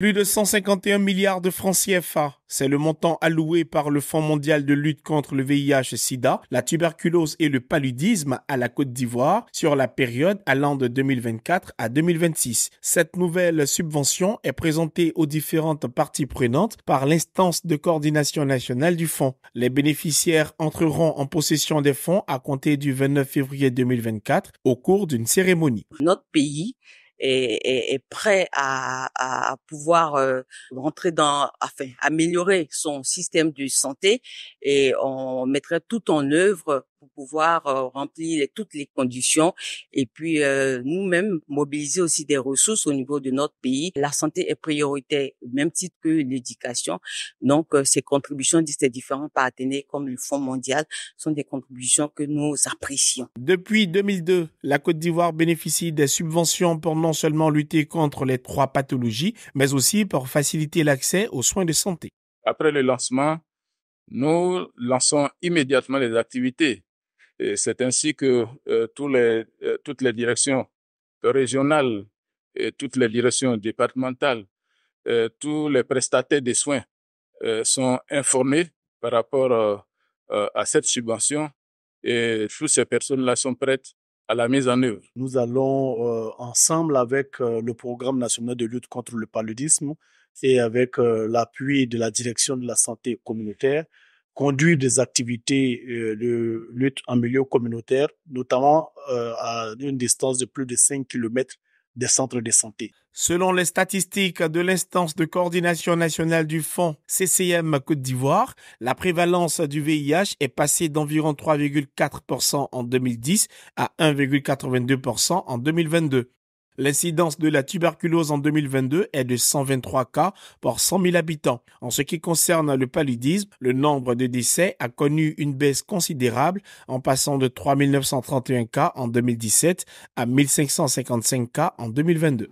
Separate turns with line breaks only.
Plus de 151 milliards de francs CFA, c'est le montant alloué par le Fonds mondial de lutte contre le VIH sida, la tuberculose et le paludisme à la Côte d'Ivoire sur la période allant de 2024 à 2026. Cette nouvelle subvention est présentée aux différentes parties prenantes par l'instance de coordination nationale du fonds. Les bénéficiaires entreront en possession des fonds à compter du 29 février 2024 au cours d'une cérémonie.
Notre pays est, est, prêt à, pouvoir euh, rentrer dans, améliorer son système de santé et on mettrait tout en œuvre pouvoir euh, remplir toutes les conditions et puis euh, nous-mêmes mobiliser aussi des ressources au niveau de notre pays. La santé est prioritaire, même titre que l'éducation. Donc, euh, ces contributions de ces différents partenaires comme le Fonds mondial sont des contributions que nous apprécions. Depuis 2002, la Côte
d'Ivoire bénéficie des subventions pour non seulement lutter contre les trois pathologies, mais aussi pour faciliter l'accès aux soins de santé.
Après le lancement, nous lançons immédiatement les activités c'est ainsi que euh, euh, toutes les directions régionales, et toutes les directions départementales, euh, tous les prestataires des soins sont informés par rapport à cette subvention et toutes ces personnes-là sont prêtes à la mise en œuvre.
Nous allons ensemble avec le programme national de lutte contre le paludisme et avec l'appui de la direction de la santé communautaire conduire des activités euh, de lutte en milieu communautaire, notamment euh, à une distance de plus de 5 km des centres de santé.
Selon les statistiques de l'instance de coordination nationale du fonds CCM Côte d'Ivoire, la prévalence du VIH est passée d'environ 3,4% en 2010 à 1,82% en 2022. L'incidence de la tuberculose en 2022 est de 123 cas pour 100 000 habitants. En ce qui concerne le paludisme, le nombre de décès a connu une baisse considérable en passant de 3 931 cas en 2017 à 1555 cas en 2022.